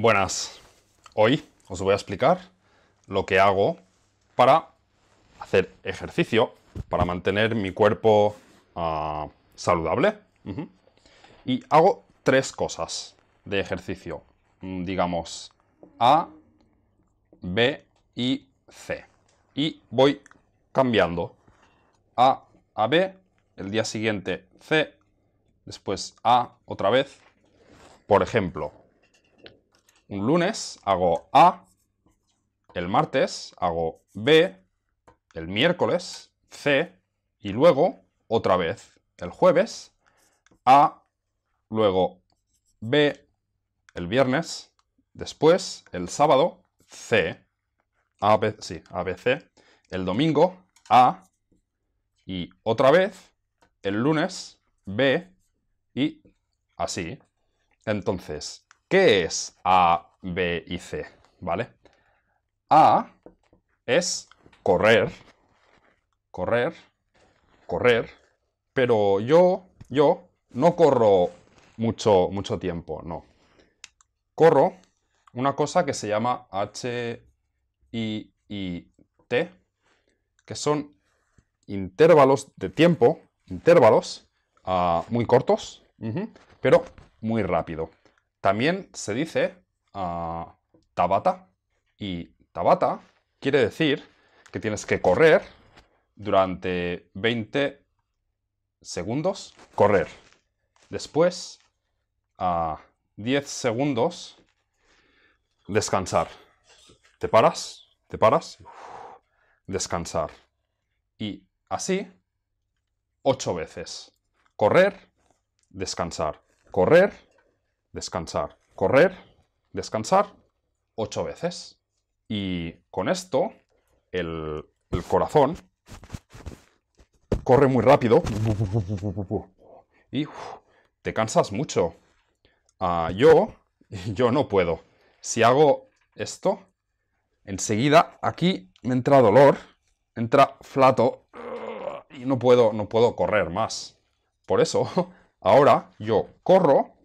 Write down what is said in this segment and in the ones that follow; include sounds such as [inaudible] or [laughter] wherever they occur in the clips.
Buenas, hoy os voy a explicar lo que hago para hacer ejercicio, para mantener mi cuerpo ah, saludable. Y hago tres cosas de ejercicio, mm, digamos A, B y C. Y voy cambiando A a B, el día siguiente C, después A otra vez. Por ejemplo, un lunes hago A, el martes hago B, el miércoles C, y luego otra vez el jueves A, luego B, el viernes, después el sábado C, A, sí, A, C, el domingo A, y otra vez el lunes B, y así. Entonces, ¿Qué es A, B y C? ¿Vale? A es correr, correr, correr, pero yo, yo no corro mucho, mucho tiempo, no. Corro una cosa que se llama H, I, T, que son intervalos de tiempo, intervalos ah, muy cortos, pero muy rápido. También se dice ah, Tabata. Y Tabata quiere decir que tienes que correr durante 20 segundos. Correr. Después, a 10 segundos, descansar. Te paras, te paras, descansar. Y así, 8 veces. Correr, descansar. Correr, descansar, correr, descansar ocho veces. Y con esto, el, corazón corre muy rápido y te cansas mucho. Ah, yo, [laughs] yo no puedo. Si hago esto, enseguida aquí me entra dolor, entra flato y no puedo, no puedo correr más. Por eso, [laughs] ahora yo corro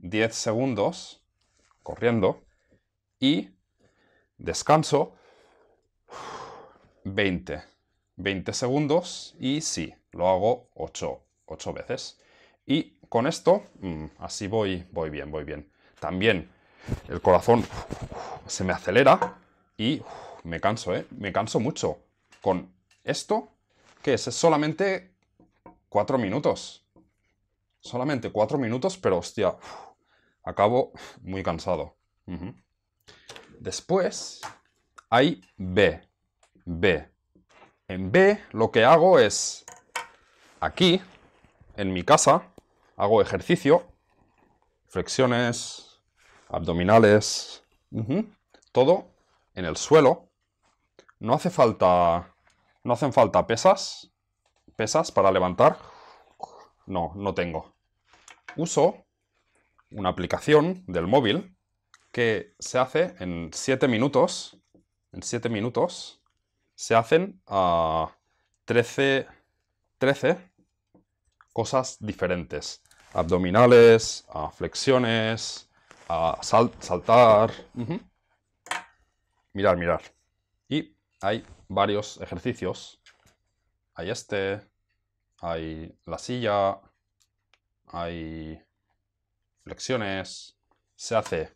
10 segundos corriendo y descanso 20. 20 segundos y sí, lo hago 8, veces. Y con esto, mm, así voy, voy bien, voy bien. También el corazón se me acelera y me canso, ¿eh? Me canso mucho. Con esto, que es solamente 4 minutos. Solamente 4 minutos, pero hostia, acabo muy cansado. Después hay B. B. En B lo que hago es, aquí, en mi casa, hago ejercicio, flexiones, abdominales, todo en el suelo. No hace falta, no hacen falta pesas, pesas para levantar. No, no tengo. Uso una aplicación del móvil que se hace en 7 minutos. En 7 minutos se hacen a 13, 13 cosas diferentes. Abdominales, ah, flexiones, ah, saltar. Mirar, mirar. Y hay varios ejercicios. Hay este, hay la silla, hay flexiones, se hace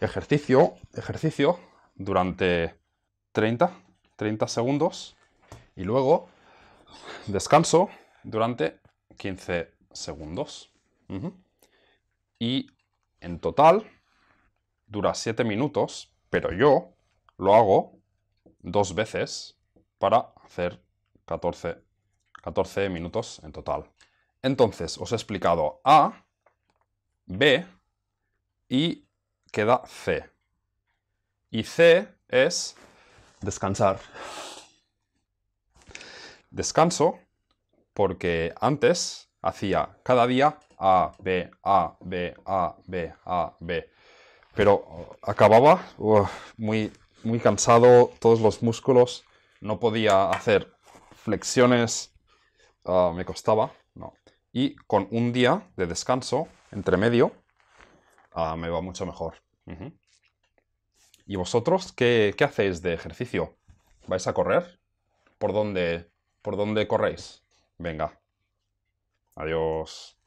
ejercicio, ejercicio durante 30, 30 segundos y luego descanso durante 15 segundos. Y en total dura 7 minutos, pero yo lo hago dos veces para hacer 14, 14 minutos en total. Entonces, os he explicado A, B y queda C. Y C es descansar. Descanso porque antes hacía cada día A, B, A, B, A, B, A, B. Pero uh, acababa muy, muy cansado, todos los músculos, no podía hacer flexiones, uh, me costaba, no. Y con un día de descanso entre medio, ah, me va mucho mejor. ¿Y vosotros qué, qué, hacéis de ejercicio? ¿Vais a correr? ¿Por dónde, por dónde corréis? Venga. Adiós.